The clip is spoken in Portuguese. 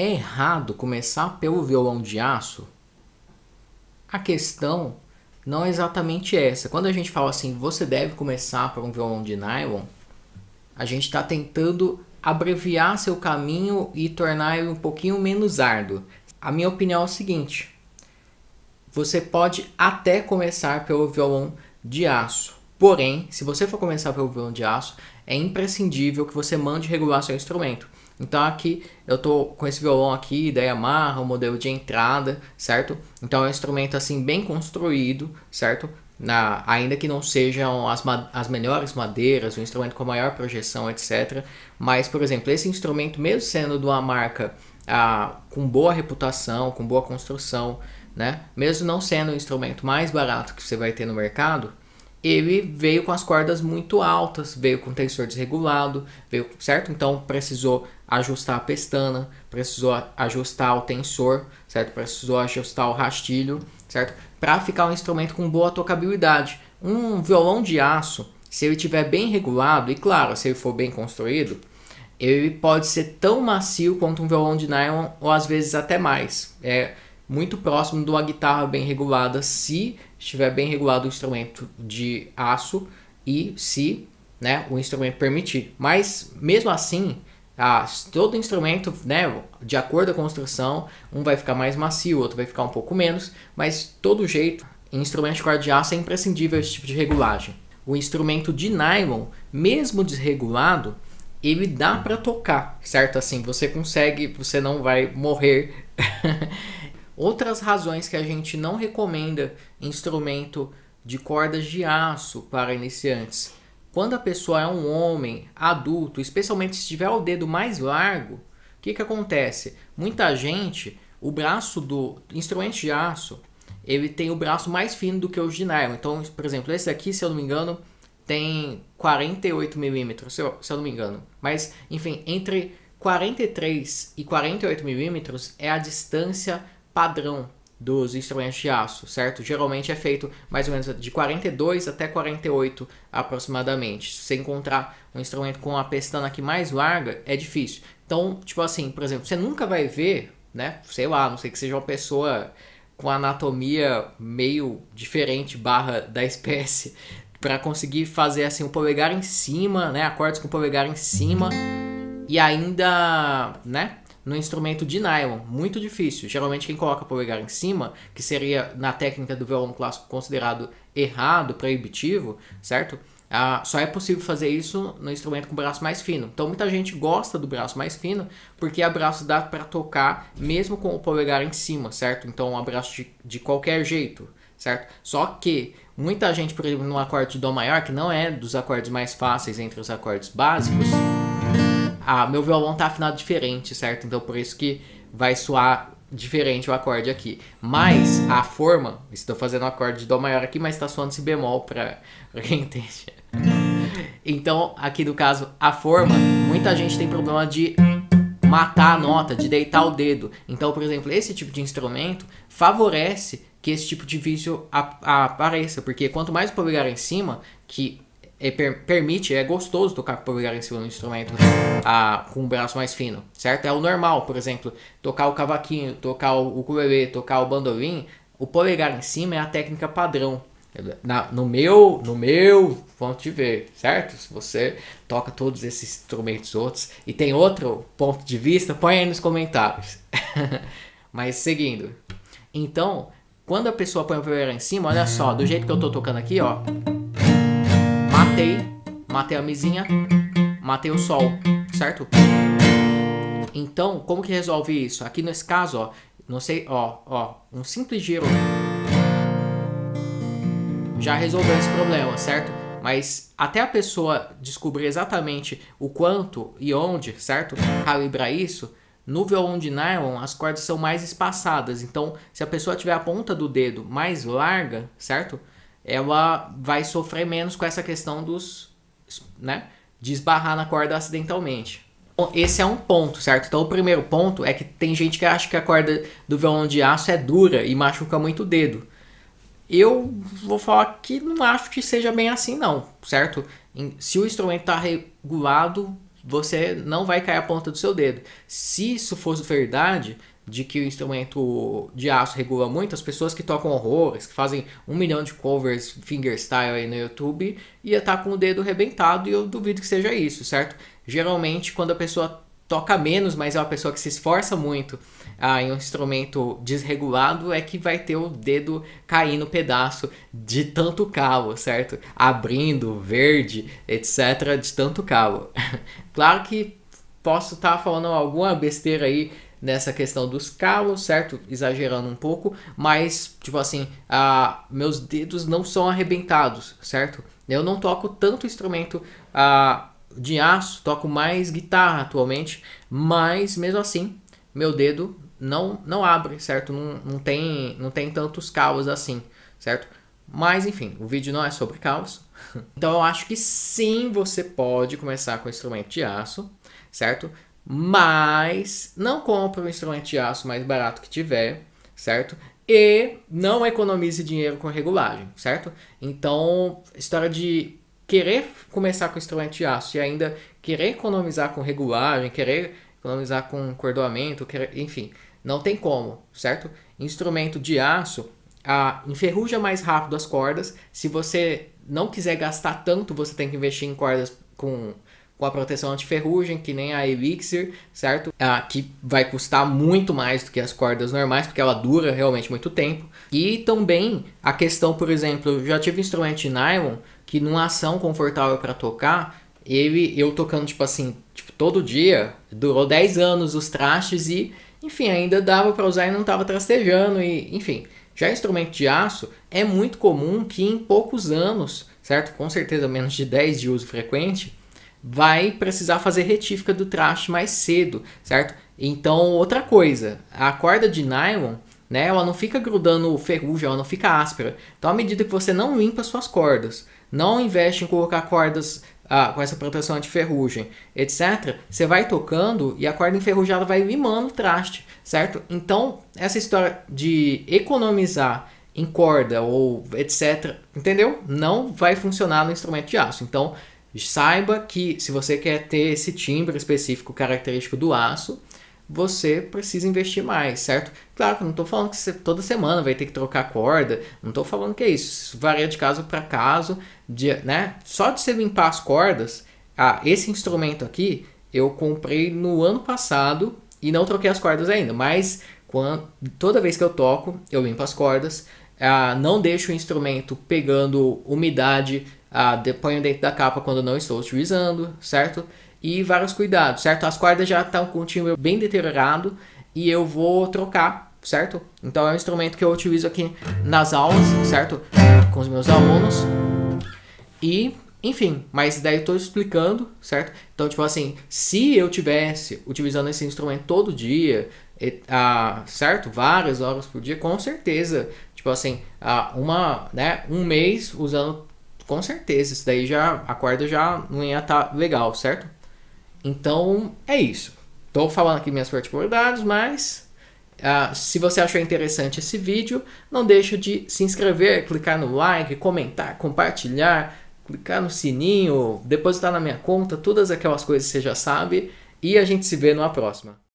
É errado começar pelo violão de aço? A questão não é exatamente essa. Quando a gente fala assim, você deve começar por um violão de nylon, a gente está tentando abreviar seu caminho e tornar ele um pouquinho menos árduo. A minha opinião é o seguinte: você pode até começar pelo violão de aço. Porém, se você for começar pelo violão de aço, é imprescindível que você mande regular seu instrumento. Então aqui eu tô com esse violão aqui, da Yamaha o modelo de entrada, certo? Então é um instrumento assim bem construído, certo? Na, ainda que não sejam as, as melhores madeiras, o um instrumento com maior projeção, etc. Mas, por exemplo, esse instrumento, mesmo sendo de uma marca ah, com boa reputação, com boa construção, né? mesmo não sendo o instrumento mais barato que você vai ter no mercado, ele veio com as cordas muito altas, veio com tensor desregulado, veio, certo? Então precisou ajustar a pestana, precisou ajustar o tensor, certo? Precisou ajustar o rastilho, certo? Para ficar um instrumento com boa tocabilidade. Um violão de aço, se ele tiver bem regulado e claro, se ele for bem construído, ele pode ser tão macio quanto um violão de nylon ou às vezes até mais. É muito próximo de uma guitarra bem regulada, se estiver bem regulado o instrumento de aço e se né, o instrumento permitir. Mas mesmo assim, ah, todo instrumento, né, de acordo com a construção, um vai ficar mais macio, outro vai ficar um pouco menos, mas todo jeito, em instrumento de corda de aço é imprescindível esse tipo de regulagem. O instrumento de nylon, mesmo desregulado, ele dá para tocar, certo? Assim, você consegue, você não vai morrer. Outras razões que a gente não recomenda instrumento de cordas de aço para iniciantes quando a pessoa é um homem adulto, especialmente se tiver o dedo mais largo, o que, que acontece? Muita gente, o braço do instrumento de aço, ele tem o braço mais fino do que o de nylon. Então, por exemplo, esse aqui, se eu não me engano, tem 48 milímetros, se, eu não me engano. Mas, enfim, entre 43 e 48 milímetros é a distância padrão dos instrumentos de aço, certo? Geralmente é feito mais ou menos de 42 até 48 aproximadamente. Se você encontrar um instrumento com a pestana aqui mais larga, é difícil. Então, tipo assim, por exemplo, você nunca vai ver, né? Sei lá, não sei que seja uma pessoa com anatomia meio diferente barra da espécie para conseguir fazer assim o polegar em cima, né? Acordes com o polegar em cima e ainda, né? no instrumento de nylon, muito difícil. Geralmente quem coloca o polegar em cima, que seria na técnica do violão clássico considerado errado, proibitivo, certo? Ah, só é possível fazer isso no instrumento com o braço mais fino. Então muita gente gosta do braço mais fino porque abraço dá para tocar mesmo com o polegar em cima, certo? Então um abraço de, de qualquer jeito, certo? Só que muita gente, por exemplo, no acorde de dó maior, que não é dos acordes mais fáceis entre os acordes básicos, ah, meu violão tá afinado diferente, certo? Então por isso que vai soar diferente o acorde aqui. Mas a forma, estou fazendo o um acorde de Dó maior aqui, mas está soando si bemol para quem entende. Então, aqui no caso, a forma, muita gente tem problema de matar a nota, de deitar o dedo. Então, por exemplo, esse tipo de instrumento favorece que esse tipo de vício apareça, porque quanto mais o polegar é em cima, que é, per, permite, é gostoso tocar com o polegar em cima do instrumento a, com o braço mais fino, certo? É o normal, por exemplo, tocar o cavaquinho, tocar o ukulele, tocar o bandolim, o polegar em cima é a técnica padrão. Na, no meu, no meu, ponto de ver, certo? Se você toca todos esses instrumentos outros e tem outro ponto de vista, põe aí nos comentários. Mas seguindo. Então, quando a pessoa põe o polegar em cima, olha só, do jeito que eu tô tocando aqui, ó matei, matei a mesinha, matei o sol, certo? Então, como que resolve isso? Aqui nesse caso, ó, não sei, ó, ó, um simples giro já resolveu esse problema, certo? Mas até a pessoa descobrir exatamente o quanto e onde, certo? Calibrar isso, no violão de nylon as cordas são mais espaçadas. Então, se a pessoa tiver a ponta do dedo mais larga, certo? ela vai sofrer menos com essa questão dos, né, de esbarrar na corda acidentalmente. esse é um ponto, certo? Então o primeiro ponto é que tem gente que acha que a corda do violão de aço é dura e machuca muito o dedo. Eu vou falar que não acho que seja bem assim não, certo? Se o instrumento está regulado, você não vai cair a ponta do seu dedo. Se isso fosse verdade, de que o instrumento de aço regula muito, as pessoas que tocam horrores, que fazem um milhão de covers fingerstyle aí no YouTube, ia estar tá com o dedo rebentado e eu duvido que seja isso, certo? Geralmente, quando a pessoa toca menos, mas é uma pessoa que se esforça muito ah, em um instrumento desregulado, é que vai ter o dedo caindo pedaço de tanto calo, certo? Abrindo, verde, etc., de tanto calo. claro que posso estar tá falando alguma besteira aí nessa questão dos calos, certo? Exagerando um pouco, mas tipo assim, a meus dedos não são arrebentados, certo? Eu não toco tanto instrumento de aço, toco mais guitarra atualmente, mas mesmo assim, meu dedo não não abre, certo? Não, não tem não tem tantos calos assim, certo? Mas enfim, o vídeo não é sobre calos. Então eu acho que sim, você pode começar com instrumento de aço, certo? mas não compre um instrumento de aço mais barato que tiver, certo? E não economize dinheiro com regulagem, certo? Então, história de querer começar com instrumento de aço e ainda querer economizar com regulagem, querer economizar com cordoamento, querer, enfim, não tem como, certo? Instrumento de aço a, enferruja mais rápido as cordas. Se você não quiser gastar tanto, você tem que investir em cordas com com a proteção antiferrugem, que nem a Elixir, certo? Ah, que vai custar muito mais do que as cordas normais, porque ela dura realmente muito tempo. E também a questão, por exemplo, eu já tive um instrumento de nylon que numa ação confortável para tocar, ele eu tocando tipo assim, tipo todo dia, durou 10 anos os trastes e enfim, ainda dava para usar e não estava trastejando e enfim. Já instrumento de aço é muito comum que em poucos anos, certo? Com certeza menos de 10 de uso frequente, vai precisar fazer retífica do traste mais cedo, certo? Então, outra coisa, a corda de nylon, né, ela não fica grudando ferrugem, ela não fica áspera. Então, à medida que você não limpa suas cordas, não investe em colocar cordas ah, com essa proteção anti-ferrugem, etc., você vai tocando e a corda enferrujada vai limando o traste, certo? Então, essa história de economizar em corda ou etc., entendeu? Não vai funcionar no instrumento de aço. Então, Saiba que se você quer ter esse timbre específico característico do aço, você precisa investir mais, certo? Claro que não estou falando que você toda semana vai ter que trocar corda, não estou falando que é isso. isso varia de caso para caso, de, né? Só de você limpar as cordas, ah, esse instrumento aqui eu comprei no ano passado e não troquei as cordas ainda, mas quando, toda vez que eu toco, eu limpo as cordas, ah, não deixo o instrumento pegando umidade, ah, ponho dentro da capa quando não estou utilizando, certo? E vários cuidados, certo? As cordas já estão com o timbre bem deteriorado e eu vou trocar, certo? Então é um instrumento que eu utilizo aqui nas aulas, certo? Com os meus alunos. E, enfim, mas daí eu estou explicando, certo? Então, tipo assim, se eu tivesse utilizando esse instrumento todo dia, e, ah, certo? Várias horas por dia, com certeza Tipo assim, uma, né, um mês usando com certeza, isso daí já a corda já não ia estar tá legal, certo? Então é isso. Tô falando aqui minhas particularidades, mas uh, se você achou interessante esse vídeo, não deixa de se inscrever, clicar no like, comentar, compartilhar, clicar no sininho, depositar na minha conta, todas aquelas coisas que você já sabe. E a gente se vê numa próxima.